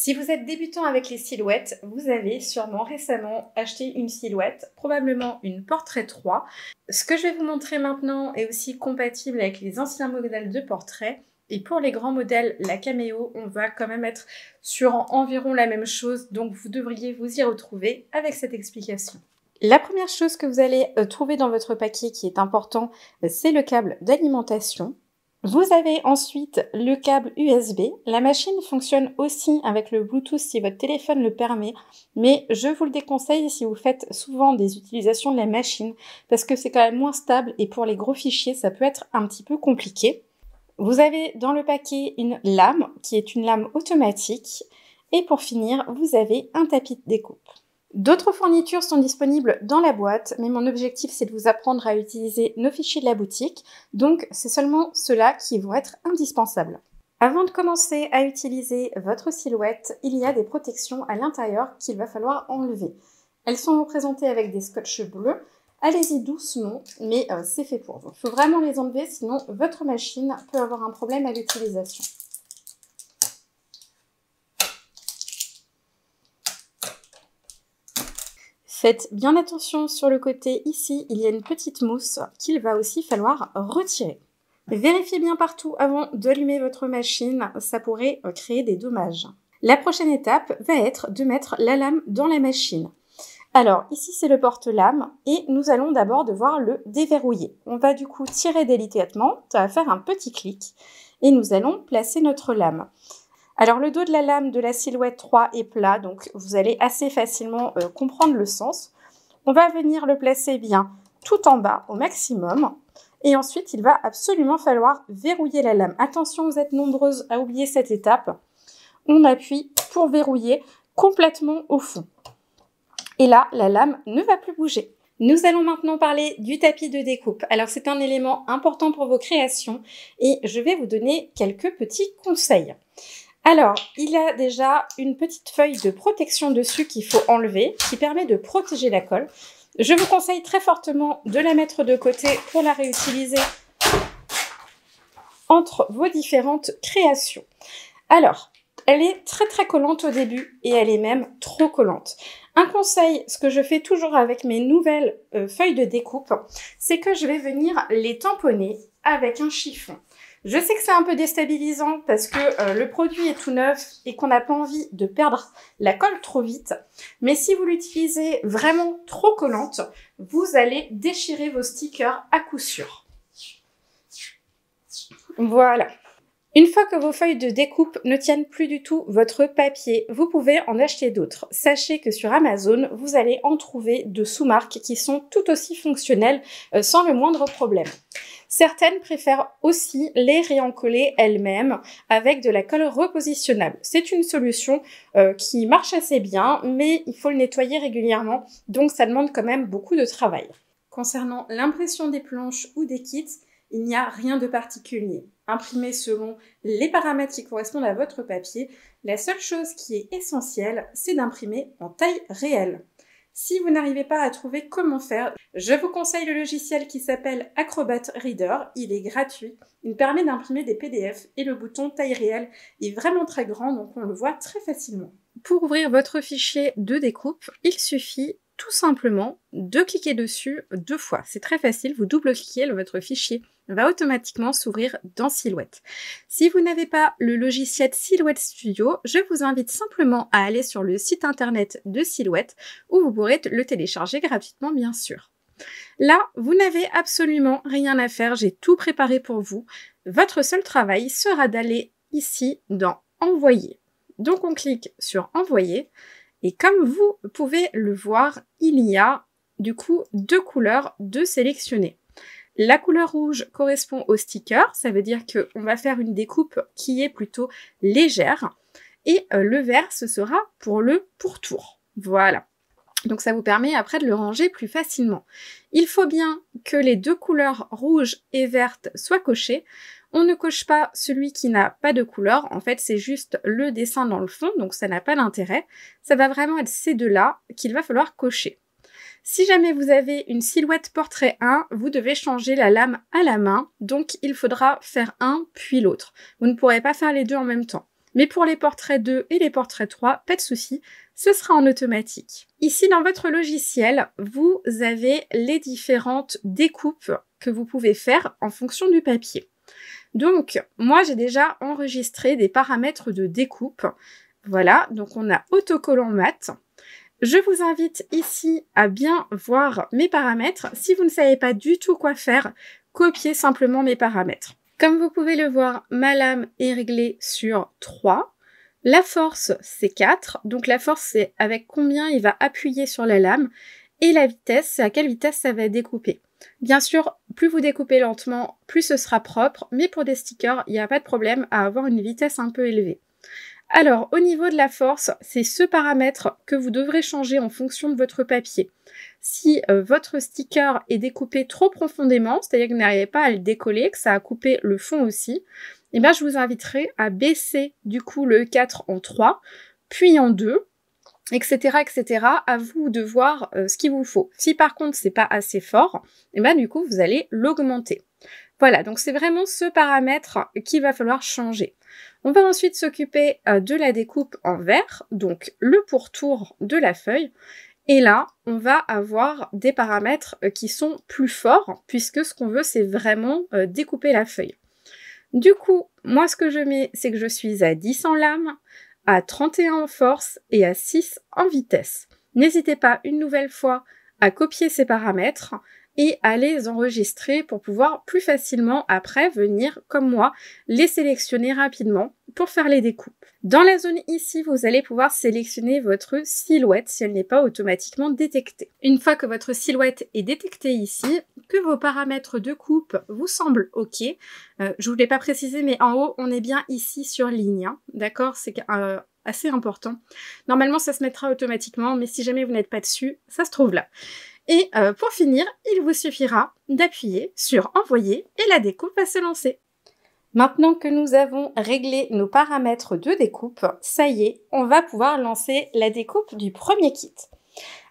Si vous êtes débutant avec les silhouettes, vous avez sûrement récemment acheté une silhouette, probablement une Portrait 3. Ce que je vais vous montrer maintenant est aussi compatible avec les anciens modèles de portrait. Et pour les grands modèles, la caméo, on va quand même être sur environ la même chose, donc vous devriez vous y retrouver avec cette explication. La première chose que vous allez euh, trouver dans votre paquet qui est important, euh, c'est le câble d'alimentation. Vous avez ensuite le câble USB. La machine fonctionne aussi avec le Bluetooth si votre téléphone le permet, mais je vous le déconseille si vous faites souvent des utilisations de la machine parce que c'est quand même moins stable et pour les gros fichiers, ça peut être un petit peu compliqué. Vous avez dans le paquet une lame qui est une lame automatique et pour finir, vous avez un tapis de découpe. D'autres fournitures sont disponibles dans la boîte, mais mon objectif c'est de vous apprendre à utiliser nos fichiers de la boutique, donc c'est seulement ceux-là qui vont être indispensables. Avant de commencer à utiliser votre silhouette, il y a des protections à l'intérieur qu'il va falloir enlever. Elles sont représentées avec des scotch bleus. Allez-y doucement, mais euh, c'est fait pour vous. Il faut vraiment les enlever, sinon votre machine peut avoir un problème à l'utilisation. Faites bien attention sur le côté ici, il y a une petite mousse qu'il va aussi falloir retirer. Vérifiez bien partout avant d'allumer votre machine, ça pourrait créer des dommages. La prochaine étape va être de mettre la lame dans la machine. Alors ici c'est le porte-lame et nous allons d'abord devoir le déverrouiller. On va du coup tirer délicatement, ça va faire un petit clic et nous allons placer notre lame. Alors le dos de la lame de la silhouette 3 est plat, donc vous allez assez facilement euh, comprendre le sens. On va venir le placer bien tout en bas au maximum. Et ensuite, il va absolument falloir verrouiller la lame. Attention, vous êtes nombreuses à oublier cette étape. On appuie pour verrouiller complètement au fond. Et là, la lame ne va plus bouger. Nous allons maintenant parler du tapis de découpe. Alors c'est un élément important pour vos créations et je vais vous donner quelques petits conseils. Alors, il a déjà une petite feuille de protection dessus qu'il faut enlever, qui permet de protéger la colle. Je vous conseille très fortement de la mettre de côté pour la réutiliser entre vos différentes créations. Alors, elle est très très collante au début et elle est même trop collante. Un conseil, ce que je fais toujours avec mes nouvelles euh, feuilles de découpe, c'est que je vais venir les tamponner avec un chiffon. Je sais que c'est un peu déstabilisant parce que euh, le produit est tout neuf et qu'on n'a pas envie de perdre la colle trop vite. Mais si vous l'utilisez vraiment trop collante, vous allez déchirer vos stickers à coup sûr. Voilà. Une fois que vos feuilles de découpe ne tiennent plus du tout votre papier, vous pouvez en acheter d'autres. Sachez que sur Amazon, vous allez en trouver de sous-marques qui sont tout aussi fonctionnelles euh, sans le moindre problème. Certaines préfèrent aussi les réencoller elles-mêmes avec de la colle repositionnable. C'est une solution euh, qui marche assez bien, mais il faut le nettoyer régulièrement, donc ça demande quand même beaucoup de travail. Concernant l'impression des planches ou des kits, il n'y a rien de particulier. Imprimez selon les paramètres qui correspondent à votre papier, la seule chose qui est essentielle, c'est d'imprimer en taille réelle. Si vous n'arrivez pas à trouver comment faire, je vous conseille le logiciel qui s'appelle Acrobat Reader. Il est gratuit. Il permet d'imprimer des PDF et le bouton taille réelle est vraiment très grand donc on le voit très facilement. Pour ouvrir votre fichier de découpe, il suffit tout simplement de cliquer dessus deux fois. C'est très facile, vous double-cliquez, votre fichier va automatiquement s'ouvrir dans Silhouette. Si vous n'avez pas le logiciel Silhouette Studio, je vous invite simplement à aller sur le site internet de Silhouette où vous pourrez le télécharger gratuitement bien sûr. Là, vous n'avez absolument rien à faire, j'ai tout préparé pour vous. Votre seul travail sera d'aller ici dans Envoyer. Donc on clique sur Envoyer et comme vous pouvez le voir, il y a du coup deux couleurs de sélectionner. La couleur rouge correspond au sticker, ça veut dire qu'on va faire une découpe qui est plutôt légère. Et euh, le vert, ce sera pour le pourtour. Voilà. Donc ça vous permet après de le ranger plus facilement. Il faut bien que les deux couleurs rouge et verte soient cochées on ne coche pas celui qui n'a pas de couleur, en fait c'est juste le dessin dans le fond, donc ça n'a pas d'intérêt. Ça va vraiment être ces deux-là qu'il va falloir cocher. Si jamais vous avez une silhouette portrait 1, vous devez changer la lame à la main, donc il faudra faire un puis l'autre. Vous ne pourrez pas faire les deux en même temps. Mais pour les portraits 2 et les portraits 3, pas de souci, ce sera en automatique. Ici dans votre logiciel, vous avez les différentes découpes que vous pouvez faire en fonction du papier. Donc, moi, j'ai déjà enregistré des paramètres de découpe. Voilà, donc on a autocollant mat. Je vous invite ici à bien voir mes paramètres. Si vous ne savez pas du tout quoi faire, copiez simplement mes paramètres. Comme vous pouvez le voir, ma lame est réglée sur 3. La force, c'est 4. Donc la force, c'est avec combien il va appuyer sur la lame. Et la vitesse, c'est à quelle vitesse ça va découper. Bien sûr, plus vous découpez lentement, plus ce sera propre, mais pour des stickers, il n'y a pas de problème à avoir une vitesse un peu élevée. Alors, au niveau de la force, c'est ce paramètre que vous devrez changer en fonction de votre papier. Si euh, votre sticker est découpé trop profondément, c'est-à-dire que vous n'arrivez pas à le décoller, que ça a coupé le fond aussi, eh bien, je vous inviterai à baisser du coup le 4 en 3, puis en 2, etc., etc. À vous de voir euh, ce qu'il vous faut. Si par contre c'est pas assez fort, et eh ben, du coup vous allez l'augmenter. Voilà, donc c'est vraiment ce paramètre qu'il va falloir changer. On va ensuite s'occuper euh, de la découpe en vert, donc le pourtour de la feuille. Et là, on va avoir des paramètres euh, qui sont plus forts, puisque ce qu'on veut, c'est vraiment découper la feuille. Du coup, moi, ce que je mets, c'est que je suis à 10 en lame à 31 en force et à 6 en vitesse. N'hésitez pas une nouvelle fois à copier ces paramètres et à les enregistrer pour pouvoir plus facilement après venir, comme moi, les sélectionner rapidement pour faire les découpes. Dans la zone ici, vous allez pouvoir sélectionner votre silhouette si elle n'est pas automatiquement détectée. Une fois que votre silhouette est détectée ici, que vos paramètres de coupe vous semblent OK, euh, je ne vous l'ai pas précisé, mais en haut, on est bien ici sur ligne, hein, d'accord C'est euh, assez important. Normalement, ça se mettra automatiquement, mais si jamais vous n'êtes pas dessus, ça se trouve là. Et euh, pour finir, il vous suffira d'appuyer sur Envoyer et la découpe va se lancer. Maintenant que nous avons réglé nos paramètres de découpe, ça y est, on va pouvoir lancer la découpe du premier kit.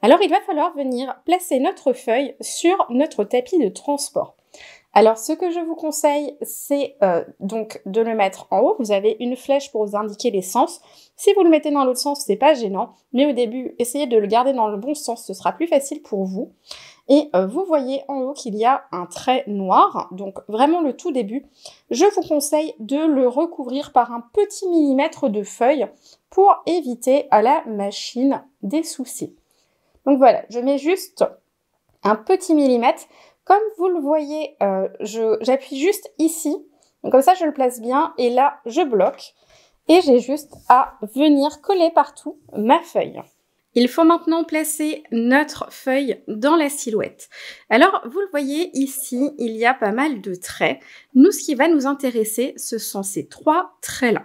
Alors il va falloir venir placer notre feuille sur notre tapis de transport. Alors ce que je vous conseille, c'est euh, donc de le mettre en haut. Vous avez une flèche pour vous indiquer les sens. Si vous le mettez dans l'autre sens, c'est pas gênant, mais au début, essayez de le garder dans le bon sens, ce sera plus facile pour vous. Et euh, vous voyez en haut qu'il y a un trait noir, donc vraiment le tout début. Je vous conseille de le recouvrir par un petit millimètre de feuille pour éviter à la machine des soucis. Donc voilà, je mets juste un petit millimètre. Comme vous le voyez, euh, j'appuie juste ici. comme ça, je le place bien. Et là, je bloque. Et j'ai juste à venir coller partout ma feuille. Il faut maintenant placer notre feuille dans la silhouette. Alors, vous le voyez ici, il y a pas mal de traits. Nous, ce qui va nous intéresser, ce sont ces trois traits-là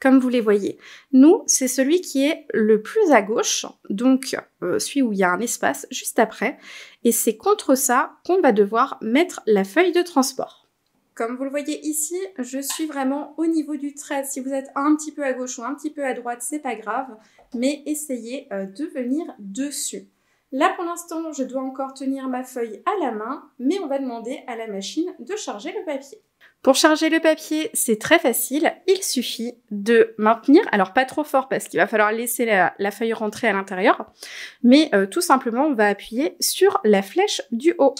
comme vous les voyez. Nous, c'est celui qui est le plus à gauche, donc euh, celui où il y a un espace juste après, et c'est contre ça qu'on va devoir mettre la feuille de transport. Comme vous le voyez ici, je suis vraiment au niveau du trait. Si vous êtes un petit peu à gauche ou un petit peu à droite, c'est pas grave, mais essayez euh, de venir dessus. Là, pour l'instant, je dois encore tenir ma feuille à la main, mais on va demander à la machine de charger le papier. Pour charger le papier, c'est très facile. Il suffit de maintenir, alors pas trop fort parce qu'il va falloir laisser la, feuille rentrer à l'intérieur, mais euh, tout simplement, on va appuyer sur la flèche du haut.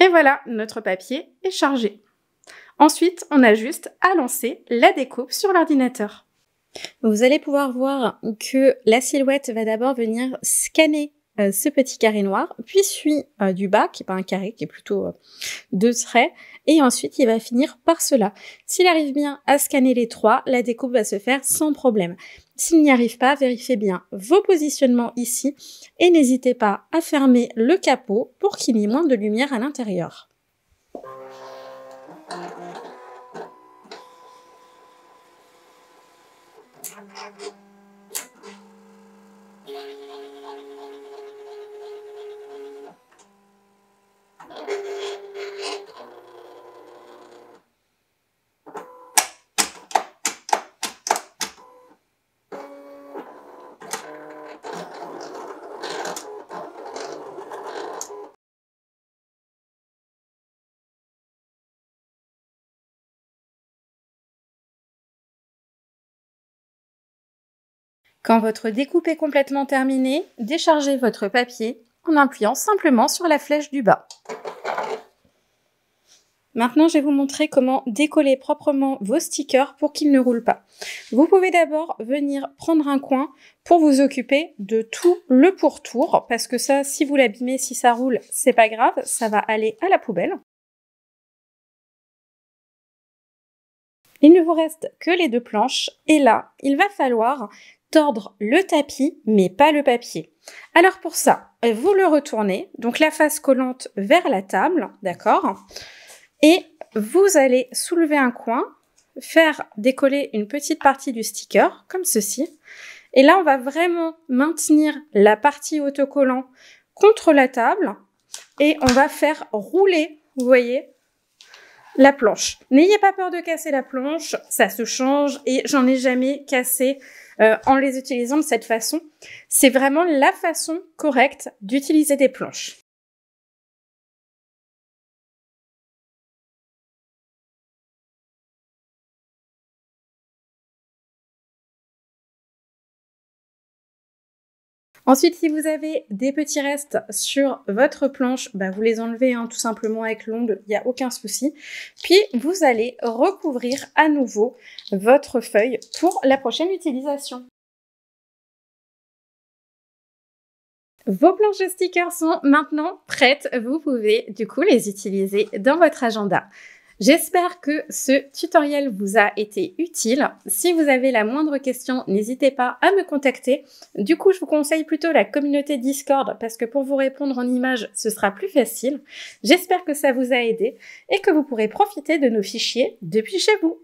Et voilà, notre papier est chargé. Ensuite, on a juste à lancer la découpe sur l'ordinateur. Vous allez pouvoir voir que la silhouette va d'abord venir scanner euh, ce petit carré noir, puis suit euh, du bas, qui n'est pas un carré, qui est plutôt euh, deux traits, et ensuite il va finir par cela. S'il arrive bien à scanner les trois, la découpe va se faire sans problème. S'il n'y arrive pas, vérifiez bien vos positionnements ici, et n'hésitez pas à fermer le capot pour qu'il y ait moins de lumière à l'intérieur. Quand votre découpe est complètement terminée, déchargez votre papier en appuyant simplement sur la flèche du bas. Maintenant, je vais vous montrer comment décoller proprement vos stickers pour qu'ils ne roulent pas. Vous pouvez d'abord venir prendre un coin pour vous occuper de tout le pourtour, parce que ça, si vous l'abîmez, si ça roule, c'est pas grave, ça va aller à la poubelle. Il ne vous reste que les deux planches, et là, il va falloir tordre le tapis, mais pas le papier. Alors pour ça, vous le retournez, donc la face collante vers la table, d'accord Et vous allez soulever un coin, faire décoller une petite partie du sticker, comme ceci. Et là, on va vraiment maintenir la partie autocollant contre la table et on va faire rouler, vous voyez, la planche. N'ayez pas peur de casser la planche, ça se change et j'en ai jamais cassé euh, en les utilisant de cette façon. C'est vraiment la façon correcte d'utiliser des planches. Ensuite, si vous avez des petits restes sur votre planche, bah, vous les enlevez hein, tout simplement avec l'ongle, il n'y a aucun souci. Puis, vous allez recouvrir à nouveau votre feuille pour la prochaine utilisation. Vos planches de stickers sont maintenant prêtes. Vous pouvez du coup les utiliser dans votre agenda. J'espère que ce tutoriel vous a été utile. Si vous avez la moindre question, n'hésitez pas à me contacter. Du coup, je vous conseille plutôt la communauté Discord parce que pour vous répondre en images, ce sera plus facile. J'espère que ça vous a aidé et que vous pourrez profiter de nos fichiers depuis chez vous.